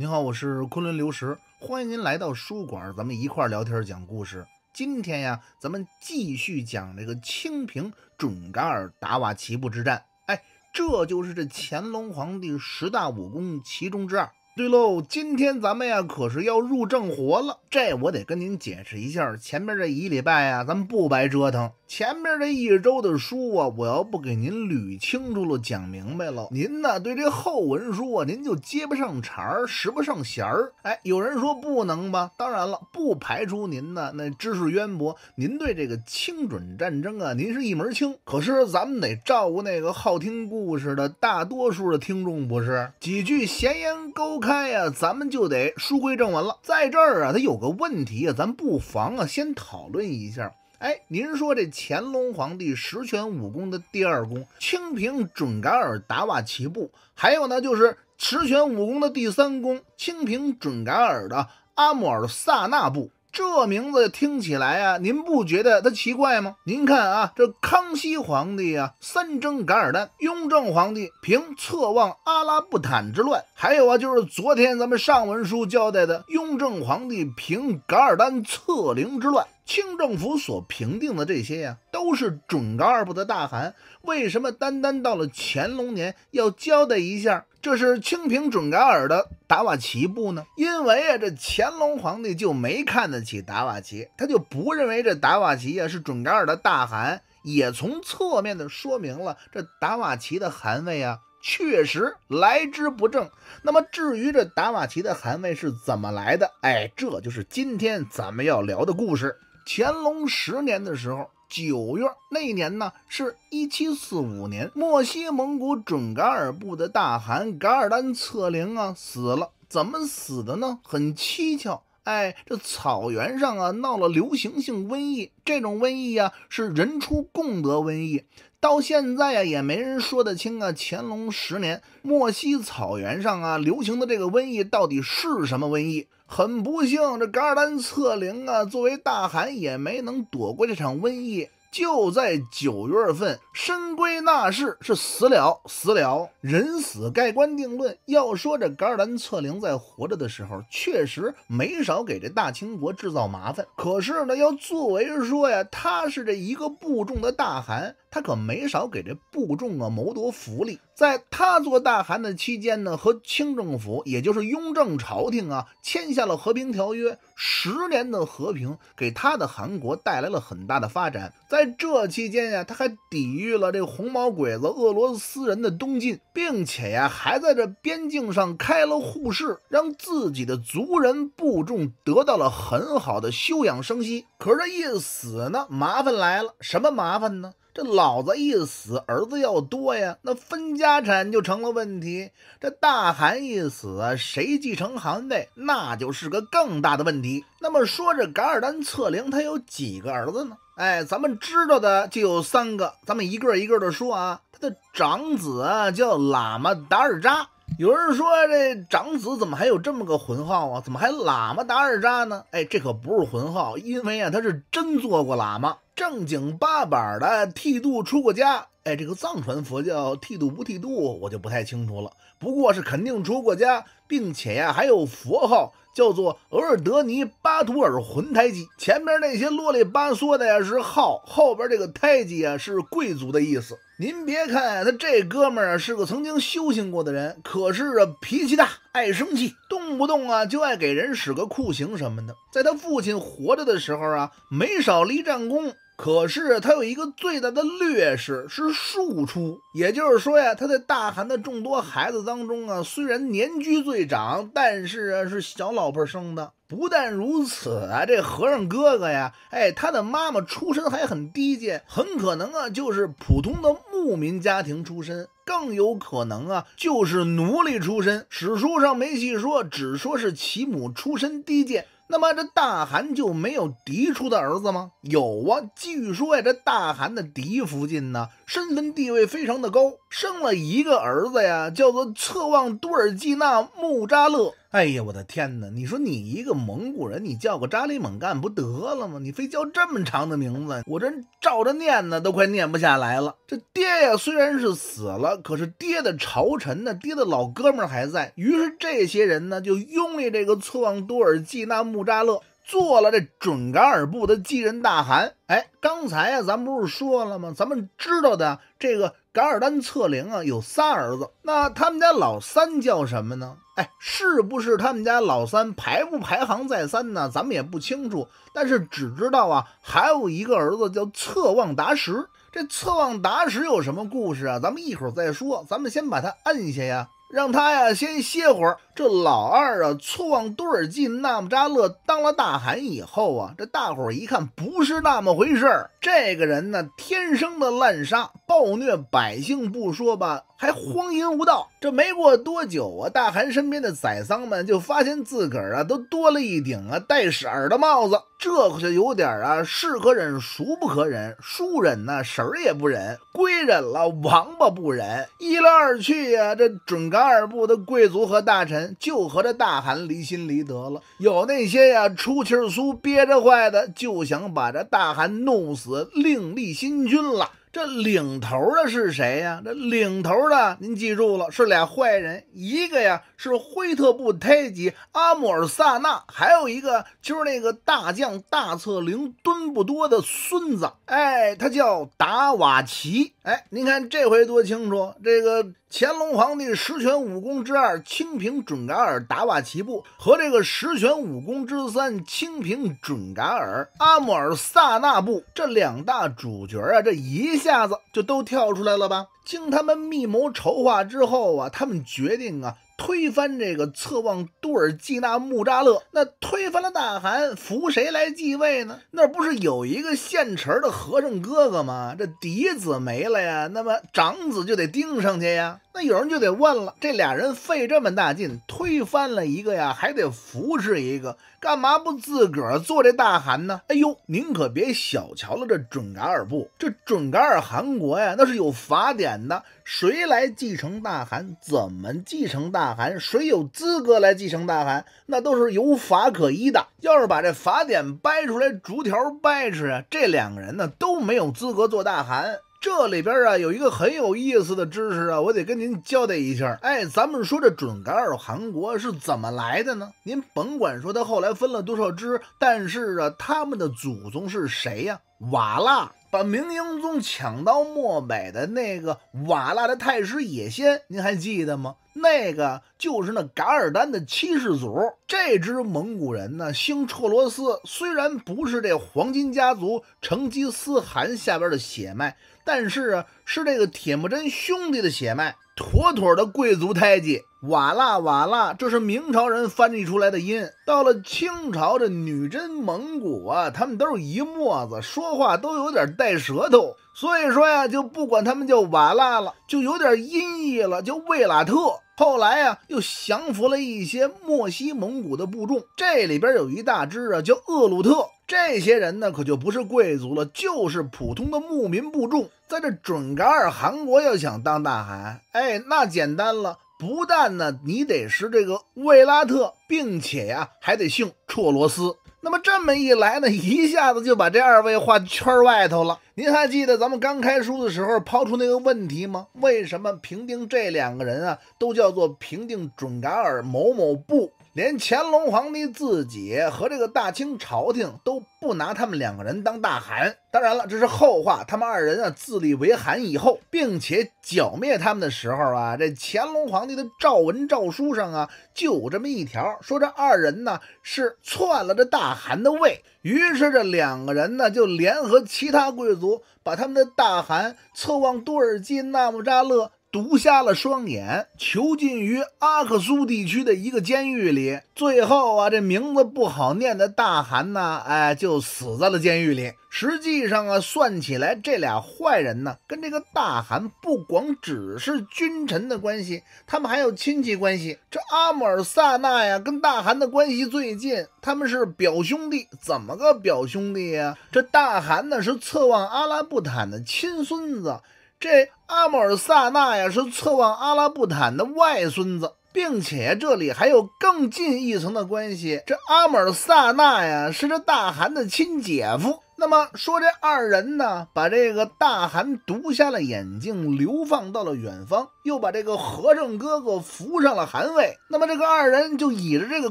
您好，我是昆仑刘石，欢迎您来到书馆，咱们一块儿聊天讲故事。今天呀，咱们继续讲这个清平准噶尔达瓦齐部之战。哎，这就是这乾隆皇帝十大武功其中之二。对喽，今天咱们呀可是要入正活了，这我得跟您解释一下。前面这一礼拜啊，咱们不白折腾。前面这一周的书啊，我要不给您捋清楚了、讲明白了，您呢对这后文书啊，您就接不上茬儿、拾不上弦儿。哎，有人说不能吧？当然了，不排除您呢那知识渊博，您对这个清准战争啊，您是一门清。可是咱们得照顾那个好听故事的大多数的听众，不是？几句闲言勾。开呀，咱们就得书归正文了。在这儿啊，它有个问题啊，咱不妨啊先讨论一下。哎，您说这乾隆皇帝十全武功的第二功，清平准噶尔达瓦齐部，还有呢就是十全武功的第三功，清平准噶尔的阿穆尔萨那部。这名字听起来啊，您不觉得它奇怪吗？您看啊，这康熙皇帝啊，三征噶尔丹；雍正皇帝平策妄阿拉布坦之乱，还有啊，就是昨天咱们上文书交代的雍正皇帝平噶尔丹策凌之乱。清政府所平定的这些呀，都是准噶尔部的大汗。为什么单单到了乾隆年要交代一下？这是清平准噶尔的达瓦齐部呢，因为啊，这乾隆皇帝就没看得起达瓦齐，他就不认为这达瓦齐啊是准噶尔的大汗，也从侧面的说明了这达瓦齐的汗位啊确实来之不正。那么至于这达瓦齐的汗位是怎么来的，哎，这就是今天咱们要聊的故事。乾隆十年的时候。九月那年呢，是一七四五年，墨西蒙古准噶尔部的大汗噶尔丹策零啊死了，怎么死的呢？很蹊跷。哎，这草原上啊闹了流行性瘟疫，这种瘟疫啊是人畜共得瘟疫。到现在呀，也没人说得清啊。乾隆十年，漠西草原上啊流行的这个瘟疫到底是什么瘟疫？很不幸，这噶尔丹策凌啊，作为大汗也没能躲过这场瘟疫。就在九月份，身归纳氏是死了，死了，人死盖棺定论。要说这噶尔丹策凌在活着的时候，确实没少给这大清国制造麻烦。可是呢，要作为说呀，他是这一个部众的大汗。他可没少给这部众啊谋夺福利，在他做大汗的期间呢，和清政府也就是雍正朝廷啊签下了和平条约，十年的和平给他的韩国带来了很大的发展。在这期间呀，他还抵御了这个红毛鬼子俄罗斯人的东进，并且呀还在这边境上开了护市，让自己的族人部众得到了很好的休养生息。可是这一死呢，麻烦来了，什么麻烦呢？这老子一死，儿子要多呀，那分家产就成了问题。这大汗一死，谁继承汗位，那就是个更大的问题。那么说，这噶尔丹策零他有几个儿子呢？哎，咱们知道的就有三个，咱们一个一个的说啊。他的长子啊叫喇嘛达尔扎，有人说这长子怎么还有这么个浑号啊？怎么还喇嘛达尔扎呢？哎，这可不是浑号，因为啊他是真做过喇嘛。正经八板的剃度出过家，哎，这个藏传佛教剃度不剃度我就不太清楚了。不过是肯定出过家，并且呀还有佛号，叫做额尔德尼巴图尔浑胎吉。前面那些啰里吧嗦的呀是号，后边这个胎吉啊是贵族的意思。您别看他这哥们儿是个曾经修行过的人，可是啊脾气大，爱生气，动不动啊就爱给人使个酷刑什么的。在他父亲活着的时候啊，没少立战功。可是他有一个最大的劣势是庶出，也就是说呀，他在大汗的众多孩子当中啊，虽然年居最长，但是啊是小老婆生的。不但如此啊，这和尚哥哥呀，哎，他的妈妈出身还很低贱，很可能啊就是普通的牧民家庭出身，更有可能啊就是奴隶出身。史书上没细说，只说是其母出身低贱。那么这大汗就没有嫡出的儿子吗？有啊，据说呀，这大汗的嫡福晋呢，身份地位非常的高，生了一个儿子呀，叫做策旺多尔济纳木扎勒。哎呀，我的天哪！你说你一个蒙古人，你叫个扎里猛干不得了吗？你非叫这么长的名字，我这照着念呢，都快念不下来了。这爹呀，虽然是死了，可是爹的朝臣呢，爹的老哥们还在。于是这些人呢，就拥立这个错旺多尔济纳木扎勒做了这准噶尔部的继任大汗。哎，刚才啊，咱不是说了吗？咱们知道的这个噶尔丹策零啊，有仨儿子，那他们家老三叫什么呢？哎，是不是他们家老三排不排行在三呢？咱们也不清楚，但是只知道啊，还有一个儿子叫策旺达什。这策旺达什有什么故事啊？咱们一会儿再说，咱们先把他按下呀。让他呀先歇会儿。这老二啊，错往多尔济纳木扎勒当了大汗以后啊，这大伙一看不是那么回事儿。这个人呢，天生的滥杀暴虐百姓不说吧，还荒淫无道。这没过多久啊，大汗身边的宰桑们就发现自个儿啊，都多了一顶啊带色儿的帽子。这可就有点儿啊，是可忍，孰不可忍？孰忍呢？婶儿也不忍，归忍了，王八不忍。一来二去呀，这准噶尔部的贵族和大臣就和这大汗离心离德了。有那些呀出气儿粗、憋着坏的，就想把这大汗弄死，另立新君了。这领头的是谁呀？这领头的，您记住了，是俩坏人，一个呀是灰特布泰吉阿穆尔萨纳，还有一个就是那个大将大策灵敦布多的孙子，哎，他叫达瓦奇，哎，您看这回多清楚，这个。乾隆皇帝十全武功之二，清平准噶尔达瓦齐部和这个十全武功之三，清平准噶尔阿木尔萨那部这两大主角啊，这一下子就都跳出来了吧？经他们密谋筹划之后啊，他们决定啊。推翻这个侧望都尔济纳木扎勒，那推翻了大汗，扶谁来继位呢？那不是有一个现成的和尚哥哥吗？这嫡子没了呀，那么长子就得盯上去呀。那有人就得问了：这俩人费这么大劲推翻了一个呀，还得扶持一个，干嘛不自个儿做这大汗呢？哎呦，您可别小瞧了这准噶尔部，这准噶尔汗国呀，那是有法典的。谁来继承大汗？怎么继承大汗？谁有资格来继承大汗？那都是有法可依的。要是把这法典掰出来逐条掰扯，啊，这两个人呢都没有资格做大汗。这里边啊有一个很有意思的知识啊，我得跟您交代一下。哎，咱们说这准噶尔汗国是怎么来的呢？您甭管说他后来分了多少支，但是啊，他们的祖宗是谁呀？瓦剌把明英宗抢到漠北的那个瓦剌的太师也先，您还记得吗？那个就是那噶尔丹的七世祖。这支蒙古人呢，姓彻罗斯虽然不是这黄金家族成吉思汗下边的血脉。但是啊，是这个铁木真兄弟的血脉，妥妥的贵族胎记。瓦剌，瓦剌，这是明朝人翻译出来的音。到了清朝，这女真、蒙古啊，他们都是一沫子说话，都有点带舌头，所以说呀，就不管他们叫瓦剌了，就有点音译了，叫卫拉特。后来呀，又降服了一些漠西蒙古的部众，这里边有一大支啊，叫厄鲁特。这些人呢，可就不是贵族了，就是普通的牧民部众。在这准噶尔汗国要想当大汗，哎，那简单了，不但呢，你得是这个卫拉特，并且呀，还得姓绰罗斯。那么这么一来呢，一下子就把这二位画圈外头了。您还记得咱们刚开书的时候抛出那个问题吗？为什么评定这两个人啊，都叫做评定准噶尔某某部？连乾隆皇帝自己和这个大清朝廷都不拿他们两个人当大汗。当然了，这是后话。他们二人啊自立为汗以后，并且剿灭他们的时候啊，这乾隆皇帝的诏文、诏书上啊就有这么一条，说这二人呢是篡了这大汗的位。于是这两个人呢就联合其他贵族，把他们的大汗策妄多尔济纳木扎勒。毒瞎了双眼，囚禁于阿克苏地区的一个监狱里。最后啊，这名字不好念的大汗呢，哎，就死在了监狱里。实际上啊，算起来，这俩坏人呢，跟这个大汗不光只是君臣的关系，他们还有亲戚关系。这阿姆尔萨那呀，跟大汗的关系最近，他们是表兄弟。怎么个表兄弟呀？这大汗呢，是侧望阿拉布坦的亲孙子。这阿姆尔萨纳呀是策望阿拉布坦的外孙子，并且这里还有更近一层的关系。这阿姆尔萨纳呀是这大汗的亲姐夫。那么说，这二人呢，把这个大汗毒瞎了眼睛，流放到了远方，又把这个和尚哥哥扶上了汗位。那么这个二人就倚着这个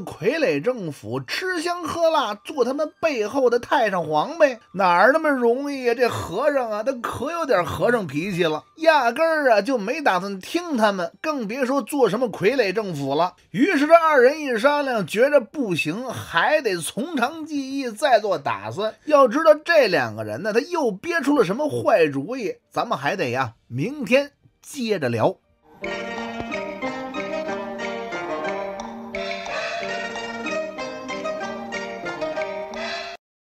傀儡政府，吃香喝辣，做他们背后的太上皇呗。哪儿那么容易呀？这和尚啊，他可有点和尚脾气了，压根儿啊就没打算听他们，更别说做什么傀儡政府了。于是这二人一商量，觉着不行，还得从长计议，再做打算。要知道。这两个人呢，他又憋出了什么坏主意？咱们还得呀，明天接着聊。